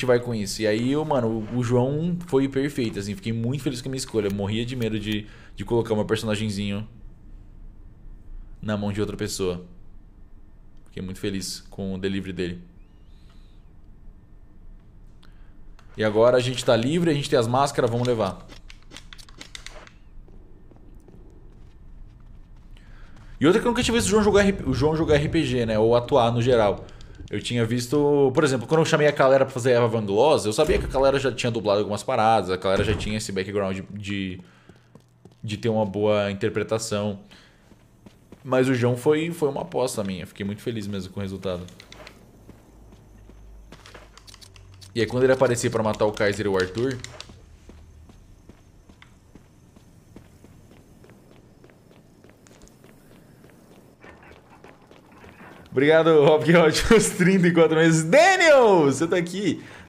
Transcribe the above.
gente vai com isso? E aí, eu, mano, o João foi perfeito, assim. Fiquei muito feliz com a minha escolha. Eu morria de medo de, de colocar uma personagemzinho na mão de outra pessoa. Fiquei muito feliz com o delivery dele. E agora a gente tá livre, a gente tem as máscaras, vamos levar. E outra que eu nunca tive visto o João jogar, o João jogar RPG, né? Ou atuar no geral. Eu tinha visto, por exemplo, quando eu chamei a galera pra fazer Eva Vandulosa, eu sabia que a galera já tinha dublado algumas paradas, a galera já tinha esse background de, de ter uma boa interpretação. Mas o João foi, foi uma aposta minha, fiquei muito feliz mesmo com o resultado. E aí quando ele aparecia para matar o Kaiser e o Arthur, Obrigado, Rob, que é 34 meses. Daniel, você tá aqui.